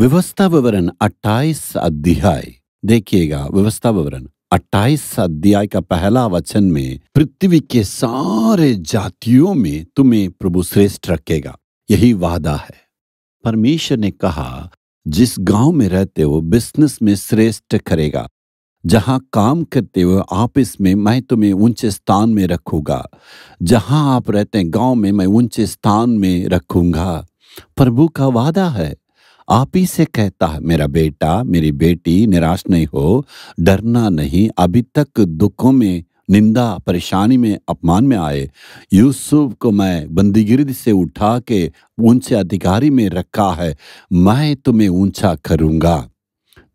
व्यवस्था विवरण 28 अध्याय देखिएगा व्यवस्था विवरण 28 अध्याय का पहला वचन में पृथ्वी के सारे जातियों में तुम्हें प्रभु श्रेष्ठ रखेगा यही वादा है परमेश्वर ने कहा जिस गांव में रहते हो बिजनेस में श्रेष्ठ करेगा जहां काम करते हुए ऑफिस में मैं तुम्हें ऊंचे स्थान में रखूंगा जहां आप रहते हैं गांव में मैं ऊंचे स्थान में रखूंगा प्रभु का वादा है आप ही से कहता है मेरा बेटा मेरी बेटी निराश नहीं हो डरना नहीं अभी तक दुखों में निंदा परेशानी में अपमान में आए यूसुफ को मैं बंदीगिरद से उठा के ऊंचे अधिकारी में रखा है मैं तुम्हें ऊंचा करूंगा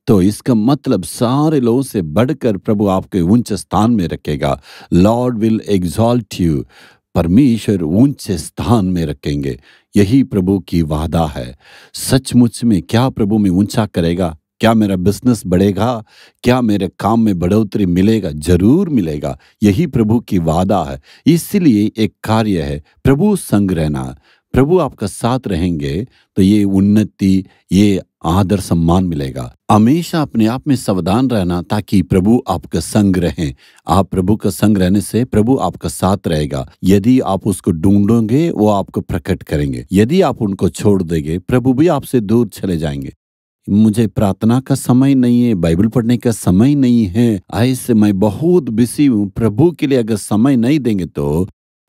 तो इसका मतलब सारे लोगों से बढ़कर प्रभु आपके उच्च स्थान में रखेगा लॉर्ड विल एग्जॉल्ट यू परमेश्वर ऊंचे स्थान में रखेंगे यही प्रभु की वादा है सचमुच में क्या प्रभु में ऊंचा करेगा क्या मेरा बिजनेस बढ़ेगा क्या मेरे काम में बढ़ोतरी मिलेगा जरूर मिलेगा यही प्रभु की वादा है इसलिए एक कार्य है प्रभु संग रहना प्रभु आपका साथ रहेंगे तो ये उन्नति ये आदर सम्मान मिलेगा हमेशा अपने आप में सावधान रहना ताकि प्रभु आपका संग रहें आप प्रभु का संग रहने से प्रभु आपका साथ रहेगा यदि आप उसको ढूंढोगे वो आपको प्रकट करेंगे यदि आप उनको छोड़ देंगे प्रभु भी आपसे दूर चले जाएंगे मुझे प्रार्थना का समय नहीं है बाइबल पढ़ने का समय नहीं है ऐसे मैं बहुत बिजी हूँ प्रभु के लिए अगर समय नहीं देंगे तो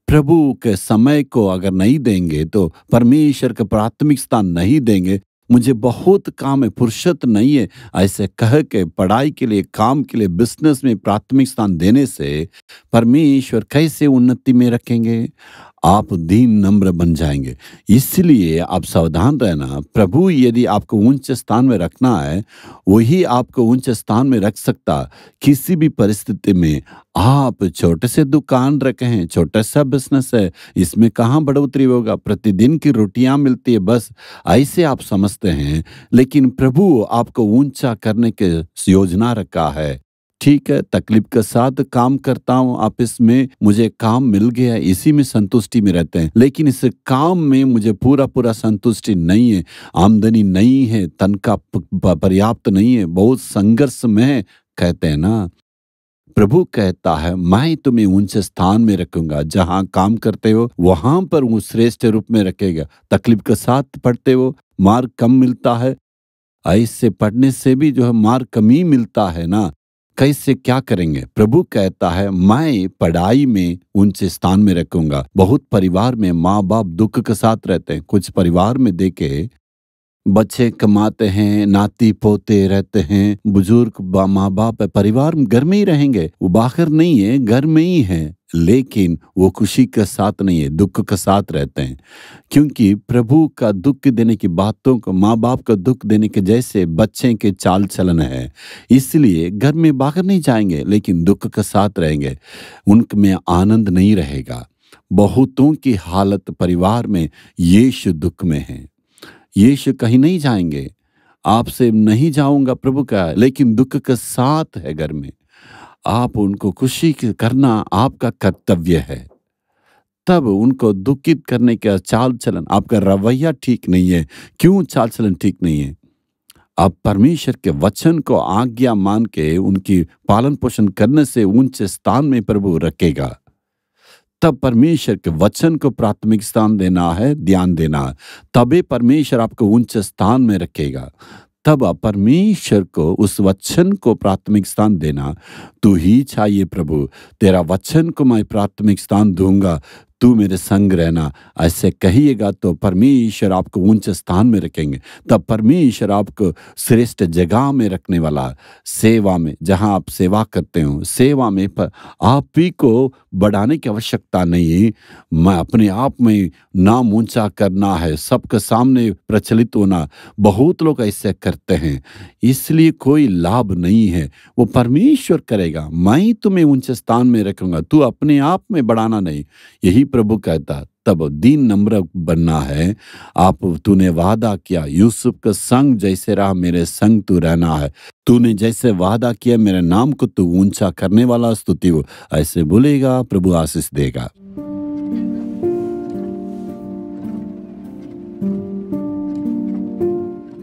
प्रभु के समय को अगर नहीं देंगे तो परमेश्वर के प्राथमिक स्थान नहीं देंगे मुझे बहुत काम है फुर्सत नहीं है ऐसे कह के पढ़ाई के लिए काम के लिए बिजनेस में प्राथमिक स्थान देने से परमेश्वर कैसे उन्नति में रखेंगे आप दीन नम्र बन जाएंगे इसलिए आप सावधान रहना प्रभु यदि आपको ऊंचे स्थान में रखना है वही आपको ऊंचे स्थान में रख सकता किसी भी परिस्थिति में आप छोटे से दुकान रखे हैं छोटा सा बिजनेस है इसमें कहाँ बढ़ोतरी होगा प्रतिदिन की रोटियां मिलती है बस ऐसे आप समझ समझते हैं लेकिन प्रभु आपको ऊंचा करने के योजना रखा है ठीक है तकलीफ के साथ काम करता हूँ आप इसमें मुझे काम मिल गया इसी में संतुष्टि में रहते हैं लेकिन इस काम में मुझे पूरा पूरा संतुष्टि नहीं है आमदनी नहीं है तनख्वाह पर्याप्त नहीं है बहुत संघर्ष में कहते हैं ना प्रभु कहता है मैं तुम्हें उनसे स्थान में रखूंगा जहां काम करते हो वहां पर वो श्रेष्ठ रूप में रखेगा तकलीफ के साथ पढ़ते हो मार्ग कम मिलता है ऐसे पढ़ने से भी जो है मार्ग कम ही मिलता है ना कैसे क्या करेंगे प्रभु कहता है मैं पढ़ाई में उनसे स्थान में रखूंगा बहुत परिवार में माँ बाप दुख के साथ रहते हैं कुछ परिवार में देखे बच्चे कमाते हैं नाती पोते रहते हैं बुजुर्ग माँ बाप परिवार घर में ही रहेंगे वो बाहर नहीं है घर में ही है लेकिन वो खुशी के साथ नहीं है दुख के साथ रहते हैं क्योंकि प्रभु का दुख देने की बातों को माँ बाप का दुख देने के जैसे बच्चे के चाल चलन है इसलिए घर में बाहर नहीं जाएंगे लेकिन दुख के साथ रहेंगे उनमें आनंद नहीं रहेगा बहुतों की हालत परिवार में ये दुख में है यीशु कहीं नहीं जाएंगे आपसे नहीं जाऊंगा प्रभु का लेकिन दुख के साथ है घर में आप उनको खुशी करना आपका कर्तव्य है तब उनको दुखित करने का चाल चलन आपका रवैया ठीक नहीं है क्यों चाल चलन ठीक नहीं है आप परमेश्वर के वचन को आज्ञा मान के उनकी पालन पोषण करने से ऊंचे स्थान में प्रभु रखेगा तब परमेश्वर के वचन को प्राथमिक स्थान देना है ध्यान देना है तभी परमेश्वर आपको उच्च स्थान में रखेगा तब परमेश्वर को उस वचन को प्राथमिक स्थान देना तू ही चाहिए प्रभु तेरा वचन को मैं प्राथमिक स्थान दूंगा तू मेरे संग रहना ऐसे कहिएगा तो परमेश्वर आपको ऊंचे स्थान में रखेंगे तब परमेश्वर आपको श्रेष्ठ जगह में रखने वाला सेवा में जहां आप सेवा करते हो सेवा में पर आप ही को बढ़ाने की आवश्यकता नहीं मैं अपने आप में नाम ऊंचा करना है सबके सामने प्रचलित होना बहुत लोग ऐसे करते हैं इसलिए कोई लाभ नहीं है वो परमेश्वर करेगा मैं ही तुम्हें ऊंचे स्थान में रखूंगा तू अपने आप में बढ़ाना नहीं यही प्रभु कहता तब दीन नम्र बनना है आप तूने वादा किया यूसुफ का संग जैसे रहा मेरे संग तू रहना है तूने जैसे वादा किया मेरे नाम को तू ऊंचा करने वाला स्तुति हो ऐसे बोलेगा प्रभु आशीष देगा